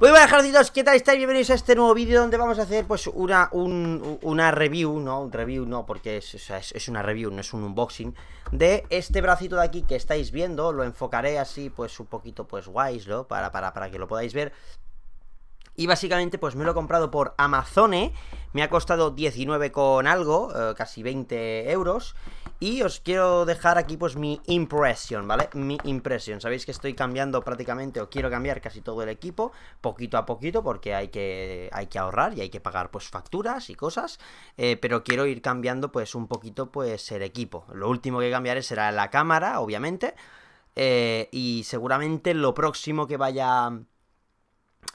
Muy buenas Jardinitos, ¿qué tal estáis? Bienvenidos a este nuevo vídeo donde vamos a hacer pues una, una review, no, un review no, porque es, una review, no es un unboxing De este bracito de aquí que estáis viendo, lo enfocaré así pues un poquito pues guays, ¿no? Para, para, que lo podáis ver y básicamente pues me lo he comprado por Amazone, me ha costado 19 con algo, eh, casi 20 euros y os quiero dejar aquí pues mi impresión, ¿vale? Mi impresión, sabéis que estoy cambiando prácticamente o quiero cambiar casi todo el equipo poquito a poquito porque hay que, hay que ahorrar y hay que pagar pues facturas y cosas eh, Pero quiero ir cambiando pues un poquito pues el equipo Lo último que cambiaré será la cámara, obviamente eh, Y seguramente lo próximo que vaya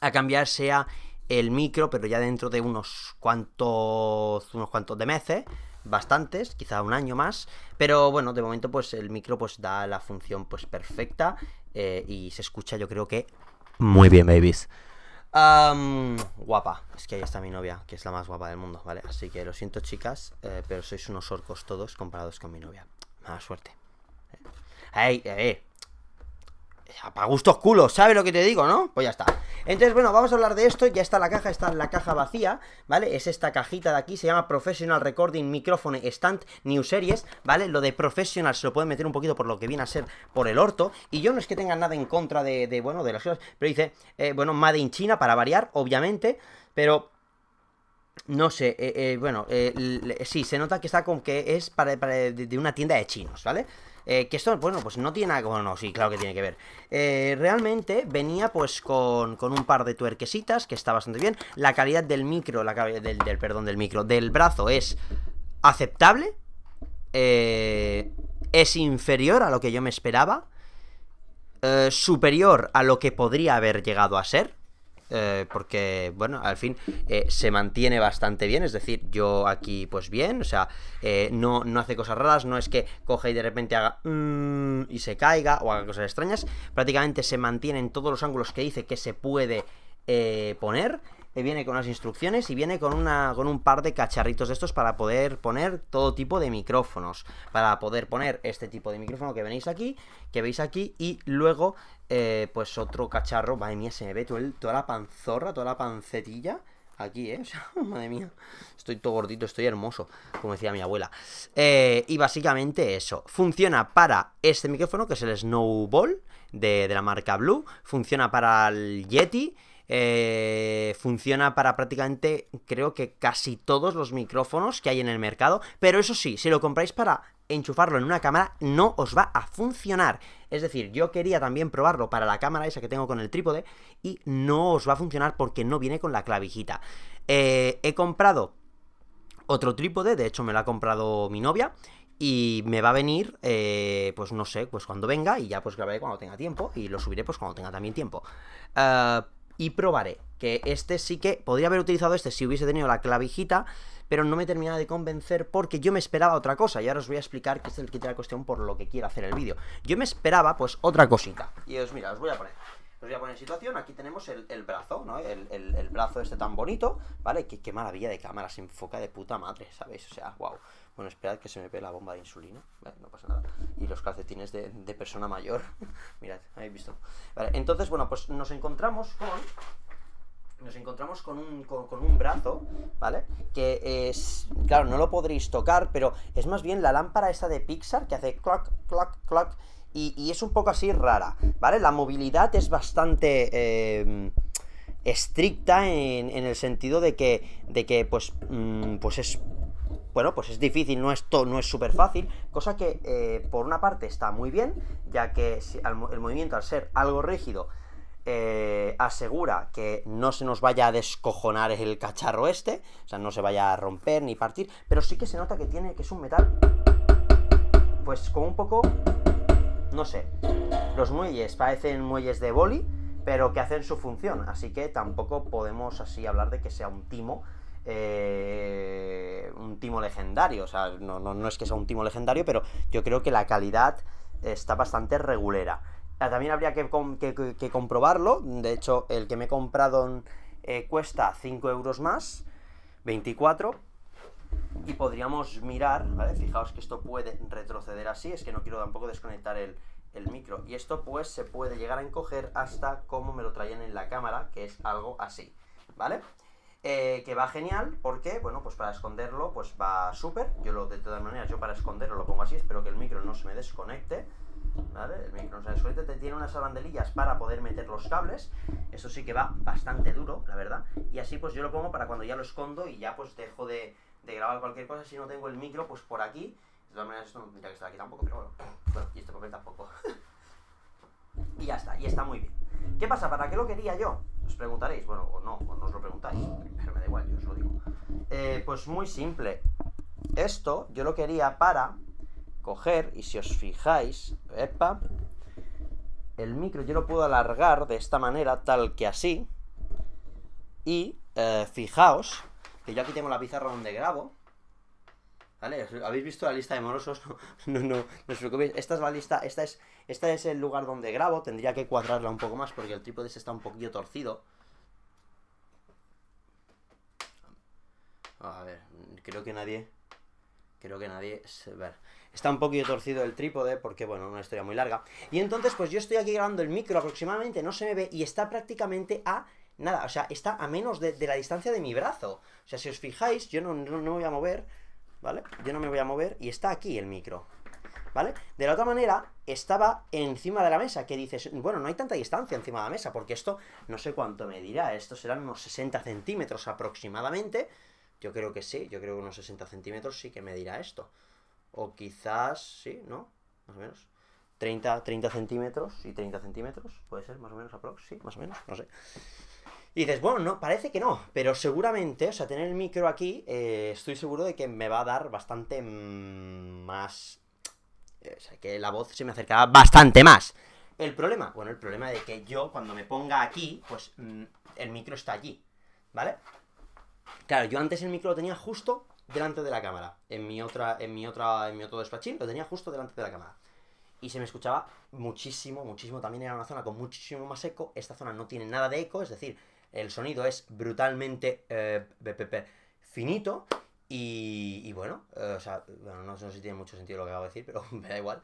a cambiar sea el micro Pero ya dentro de unos cuantos, unos cuantos de meses bastantes, quizá un año más, pero bueno, de momento pues el micro pues da la función pues perfecta eh, y se escucha yo creo que muy bien, babies. guapa, es que ahí está mi novia, que es la más guapa del mundo, ¿vale? Así que lo siento chicas, eh, pero sois unos orcos todos comparados con mi novia. Mala suerte. Eh. ¡Ey, ey! para gustos culos, ¿sabes lo que te digo, no? Pues ya está. Entonces, bueno, vamos a hablar de esto. Ya está la caja, está la caja vacía, ¿vale? Es esta cajita de aquí, se llama Professional Recording Microphone Stand New Series, ¿vale? Lo de Professional se lo pueden meter un poquito por lo que viene a ser por el orto. Y yo no es que tenga nada en contra de, bueno, de las cosas, pero dice, eh, bueno, Made China para variar, obviamente, pero no sé, eh, eh, bueno, eh, sí, se nota que está con que es para, de, una tienda de chinos, ¿vale? que esto, bueno, pues no tiene nada no sí, claro que tiene que ver. realmente venía pues con, un par de tuerquesitas, que está bastante bien. La calidad del micro, la del perdón, del micro, del brazo es aceptable. es inferior a lo que yo me esperaba. superior a lo que podría haber llegado a ser. Eh, porque, bueno, al fin eh, se mantiene bastante bien, es decir, yo aquí pues bien, o sea, eh, no, hace cosas raras, no es que coja y de repente haga mm", y se caiga o haga cosas extrañas, prácticamente se mantiene en todos los ángulos que dice que se puede poner viene con las instrucciones y viene con, una, con un par de cacharritos de estos para poder poner todo tipo de micrófonos. Para poder poner este tipo de micrófono que venéis aquí, que veis aquí, y luego, eh, pues otro cacharro. Madre mía, se me ve toda la panzorra, toda la pancetilla. Aquí, ¿eh? O madre mía, estoy todo gordito, estoy hermoso, como decía mi abuela. Eh, y básicamente eso, funciona para este micrófono, que es el Snowball de, de la marca Blue, funciona para el Yeti, eh, funciona para prácticamente, creo que casi todos los micrófonos que hay en el mercado, pero eso sí, si lo compráis para enchufarlo en una cámara, no os va a funcionar. Es decir, yo quería también probarlo para la cámara esa que tengo con el trípode y no os va a funcionar porque no viene con la clavijita. Eh, he comprado otro trípode, de hecho me lo ha comprado mi novia, y me va a venir, eh, pues no sé, pues cuando venga y ya pues grabaré cuando tenga tiempo y lo subiré pues cuando tenga también tiempo. Eh y probaré. Que este sí que podría haber utilizado este si hubiese tenido la clavijita, pero no me terminaba de convencer porque yo me esperaba otra cosa. Y ahora os voy a explicar que este es el que de la cuestión por lo que quiero hacer el vídeo. Yo me esperaba, pues, otra cosita. Y os mira, os voy a poner. Os voy a poner situación, aquí tenemos el, brazo, ¿no? El, brazo este tan bonito, ¿vale? Qué, maravilla de cámara, se enfoca de puta madre, ¿sabéis? O sea, wow. Bueno, esperad que se me ve la bomba de insulina, No pasa nada. Y los calcetines de, persona mayor, mirad, habéis visto. Vale, entonces, bueno, pues nos encontramos con nos encontramos con un, un, brazo, ¿vale? Que es, claro, no lo podréis tocar, pero es más bien la lámpara esta de Pixar que hace clock, clock, clock, y, es un poco así rara, ¿vale? La movilidad es bastante em, estricta en, el sentido de que, de que pues, mm, pues es... Bueno, pues es difícil, no es, no es súper fácil, cosa que eh, por una parte está muy bien, ya que el movimiento al ser algo rígido eh, asegura que no se nos vaya a descojonar el cacharro este, o sea, no se vaya a romper ni partir, pero sí que se nota que tiene, que es un metal, pues como un poco no sé. Los muelles parecen muelles de boli, pero que hacen su función, así que tampoco podemos así hablar de que sea un timo. Eh, un timo legendario, o sea, no, es que sea un timo legendario, pero yo creo que la calidad está bastante regulera. Ah, también habría que, comprobarlo. De hecho, el que me he comprado eh, cuesta 5 euros más, 24 y podríamos mirar, ¿vale? Fijaos que esto puede retroceder así, es que no quiero tampoco desconectar el, micro. Y esto pues se puede llegar a encoger hasta como me lo traían en la cámara, que es algo así, ¿vale? Eh, que va genial, porque, bueno, pues para esconderlo, pues va súper. Yo lo, de todas maneras, yo para esconderlo lo pongo así, espero que el micro no se me desconecte. ¿Vale? El micro no se desconecte, te tiene unas abandelillas para poder meter los cables. Esto sí que va bastante duro, la verdad. Y así pues yo lo pongo para cuando ya lo escondo y ya pues dejo de, de grabar cualquier cosa. Si no tengo el micro, pues por aquí. De todas maneras, esto no tendría que estar aquí tampoco, pero bueno. bueno y este papel tampoco. y ya está, y está muy bien. ¿Qué pasa? ¿Para qué lo quería yo? Os preguntaréis, bueno, o no, o no os lo preguntáis, pero me da igual, yo os lo digo. Eh, pues muy simple. Esto yo lo quería para coger, y si os fijáis, el micro yo lo puedo alargar de esta manera, tal que así, y eh, fijaos que yo aquí tengo la pizarra donde grabo. ¿Vale? ¿Habéis visto la lista de morosos? No, no, no os preocupéis. Esta es la lista, esta es, esta es el lugar donde grabo. Tendría que cuadrarla un poco más porque el trípode se está un poquillo torcido. A ver, creo que nadie... Creo que nadie... Se... Ver, está un poquillo torcido el trípode porque, bueno, una historia muy larga. Y entonces, pues yo estoy aquí grabando el micro aproximadamente, no se me ve, y está prácticamente a nada, o sea, está a menos de, la distancia de mi brazo. O sea, si os fijáis, yo no, me voy a mover, ¿vale? Yo no me voy a mover y está aquí el micro, ¿vale? De la otra manera, estaba encima de la mesa, que dices, bueno, no hay tanta distancia encima de la mesa, porque esto, no sé cuánto me dirá, esto serán unos 60 centímetros aproximadamente. Yo creo que sí, yo creo que unos 60 centímetros sí que me dirá esto. O quizás, sí, ¿no? Más o menos. 30, 30 centímetros y 30 centímetros, puede ser, más o menos, aprox, sí, más o menos, no sé. Y dices, bueno, no, parece que no, pero seguramente, o sea, tener el micro aquí, eh, estoy seguro de que me va a dar bastante más... Eh, o sea, que la voz se me acercaba bastante más. El problema, bueno, el problema de que yo cuando me ponga aquí, pues mm, el micro está allí, ¿vale? Claro, yo antes el micro lo tenía justo delante de la cámara. En mi otra, en mi otra, en mi otro despachín lo tenía justo delante de la cámara. Y se me escuchaba muchísimo, muchísimo. También era una zona con muchísimo más eco. Esta zona no tiene nada de eco, es decir, el sonido es brutalmente eh, finito y, bueno, eh, o sea, no, sé si tiene mucho sentido lo que acabo de decir, pero me da igual.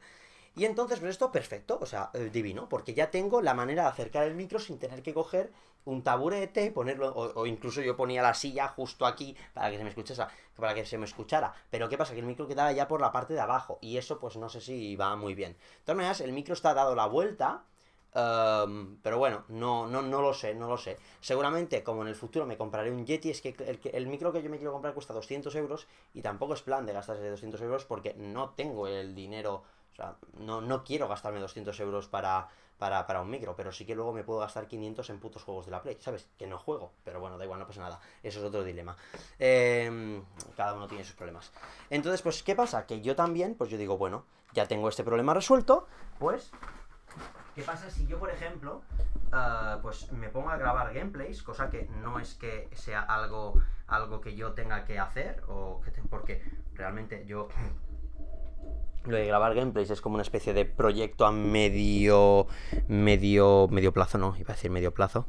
Y entonces, pues esto perfecto, o sea, eh, divino, porque ya tengo la manera de acercar el micro sin tener que coger un taburete y ponerlo, o, incluso yo ponía la silla justo aquí para que se me escuchara, para que se me escuchara. Pero ¿qué pasa? Que el micro quedaba ya por la parte de abajo, y eso pues no sé si va muy bien. De todas maneras, el micro está dado la vuelta, pero bueno, no, no, no lo sé, no lo sé. Seguramente, como en el futuro me compraré un Yeti, es que el, micro que yo me quiero comprar cuesta 200 euros y tampoco es plan de gastarse 200 euros porque no tengo el dinero, o sea, no, no quiero gastarme 200 euros para, para, un micro, pero sí que luego me puedo gastar 500 en putos juegos de la Play, ¿sabes? Que no juego, pero bueno, da igual, no pasa nada. Eso es otro dilema. Em, cada uno tiene sus problemas. Entonces, pues, ¿qué pasa? Que yo también, pues yo digo, bueno, ya tengo este problema resuelto, pues ¿Qué pasa si yo, por ejemplo, ah, pues me pongo a grabar gameplays, cosa que no es que sea algo, algo que yo tenga que hacer, o que porque realmente yo... Lo de grabar gameplays es como una especie de proyecto a medio, medio, medio plazo, no, iba a decir medio plazo.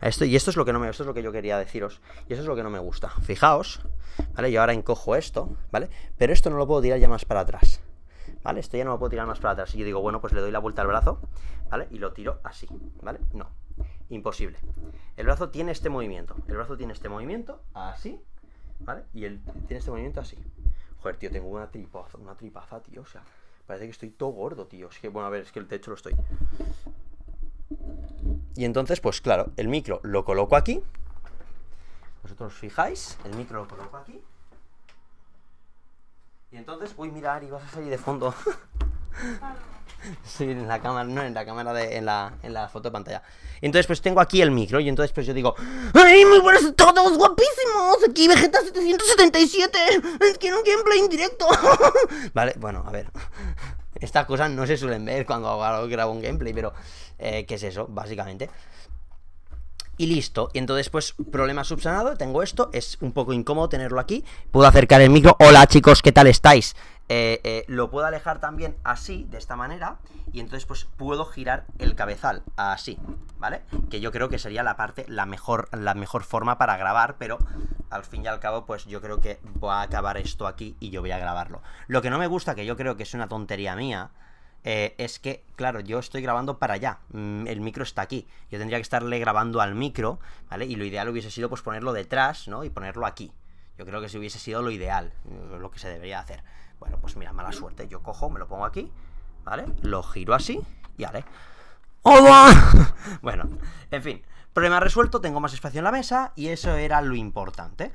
Esto, y esto es lo que no me, esto es lo que yo quería deciros. Y eso es lo que no me gusta. Fijaos, ¿vale? Yo ahora encojo esto, ¿vale? Pero esto no lo puedo tirar ya más para atrás. ¿vale? Esto ya no lo puedo tirar más para atrás. Y yo digo, bueno, pues le doy la vuelta al brazo, ¿vale? Y lo tiro así, ¿vale? No, imposible. El brazo tiene este movimiento. El brazo tiene este movimiento, así, ¿vale? Y el, tiene este movimiento así. Joder, tío, tengo una tripaza, una tripaza, tío, o sea, parece que estoy todo gordo, tío. Es que, bueno, a ver, es que el techo lo estoy. Y entonces, pues claro, el micro lo coloco aquí. Vosotros fijáis, el micro lo coloco aquí. Y entonces, voy a mirar y vas a salir de fondo. Sí, en la cámara, no, en la cámara de, en la, foto de pantalla. entonces, pues tengo aquí el micro y entonces, pues yo digo, ¡Ay, muy buenos todos, guapísimos! Aquí Vegeta777, quiero un gameplay en directo. Vale, bueno, a ver. Estas cosas no se suelen ver cuando grabo un gameplay, pero, eh, ¿qué es eso? Básicamente y listo. Y entonces, pues, problema subsanado, tengo esto, es un poco incómodo tenerlo aquí. Puedo acercar el micro, hola chicos, ¿qué tal estáis? Eh, eh, lo puedo alejar también así, de esta manera, y entonces pues puedo girar el cabezal, así, ¿vale? Que yo creo que sería la parte, la mejor, la mejor forma para grabar, pero al fin y al cabo pues yo creo que voy a acabar esto aquí y yo voy a grabarlo. Lo que no me gusta, que yo creo que es una tontería mía, eh, es que, claro, yo estoy grabando para allá, mm, el micro está aquí, yo tendría que estarle grabando al micro, ¿vale? Y lo ideal hubiese sido pues ponerlo detrás, ¿no? Y ponerlo aquí. Yo creo que si hubiese sido lo ideal, mm, lo que se debería hacer. Bueno, pues mira, mala suerte, yo cojo, me lo pongo aquí, ¿vale? Lo giro así y haré. oh bueno, en fin, problema resuelto, tengo más espacio en la mesa y eso era lo importante.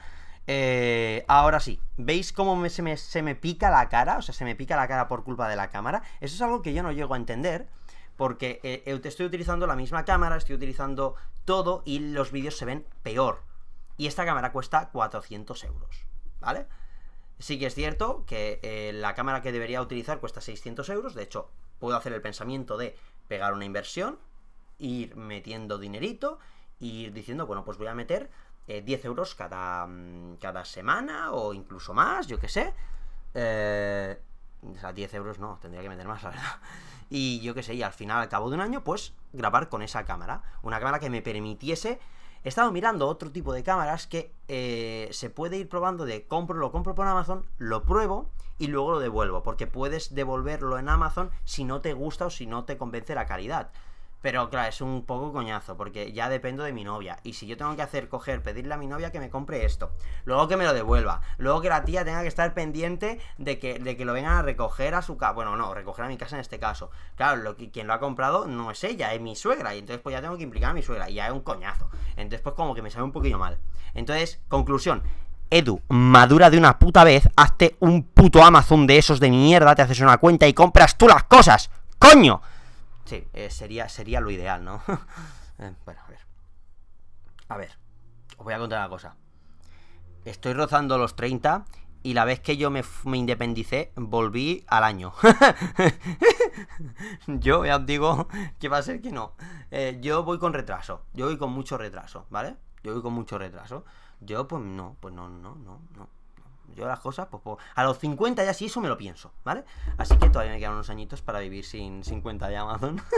Eh, ahora sí, ¿veis cómo se, me, pica la cara? O sea, se me pica la cara por culpa de la cámara. Eso es algo que yo no llego a entender, porque eh, estoy utilizando la misma cámara, estoy utilizando todo y los vídeos se ven peor. Y esta cámara cuesta 400 euros, ¿vale? Sí que es cierto que eh, la cámara que debería utilizar cuesta 600 euros, de hecho, puedo hacer el pensamiento de pegar una inversión, ir metiendo dinerito, ir diciendo, bueno, pues voy a meter 10 eh, euros cada, mm, cada semana o incluso más, yo qué sé. Eh, o sea, 10 euros no, tendría que meter más, la verdad. Y yo qué sé, y al final, al cabo de un año, pues grabar con esa cámara. Una cámara que me permitiese He estado mirando otro tipo de cámaras que eh, se puede ir probando de compro, lo compro por Amazon, lo pruebo y luego lo devuelvo, porque puedes devolverlo en Amazon si no te gusta o si no te convence la calidad. Pero claro, es un poco coñazo, porque ya dependo de mi novia. Y si yo tengo que hacer, coger, pedirle a mi novia que me compre esto, luego que me lo devuelva, luego que la tía tenga que estar pendiente de que, de que lo vengan a recoger a su casa. Bueno, no, recoger a mi casa en este caso. Claro, lo que, quien lo ha comprado no es ella, es mi suegra. Y entonces, pues ya tengo que implicar a mi suegra. Y ya es un coñazo. Entonces, pues como que me sale un poquillo mal. Entonces, conclusión. Edu, madura de una puta vez, hazte un puto Amazon de esos de mierda, te haces una cuenta y compras tú las cosas. ¡Coño! Sí, eh, sería, sería lo ideal, ¿no? Eh, bueno, a ver. A ver, os voy a contar una cosa. Estoy rozando los 30 y la vez que yo me, independicé, volví al año. yo ya os digo que va a ser que no. Eh, yo voy con retraso. Yo voy con mucho retraso, ¿vale? Yo voy con mucho retraso. Yo, pues no, pues no, no, no, no yo las cosas, pues, pues a los 50 ya sí, eso me lo pienso, ¿vale? Así que todavía me quedan unos añitos para vivir sin 50 de Amazon.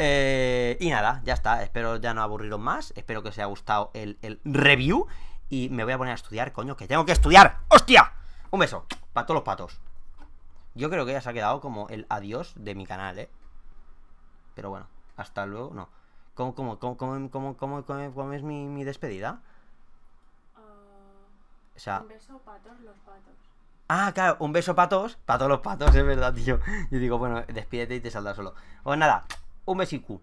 Eh, y nada, ya está. Espero ya no aburriros más. Espero que os haya gustado el, review. Y me voy a poner a estudiar, coño, que tengo que estudiar. ¡Hostia! Un beso para todos los patos. Yo creo que ya se ha quedado como el adiós de mi canal, ¿eh? Pero bueno, hasta luego, no. ¿Cómo, cómo, cómo, cómo, cómo, es mi despedida? Un beso patos los patos. Ah, claro, un beso patos, todos los patos, es verdad, tío. Yo digo, bueno, despídete y te saldrá solo. Pues nada, un besicu.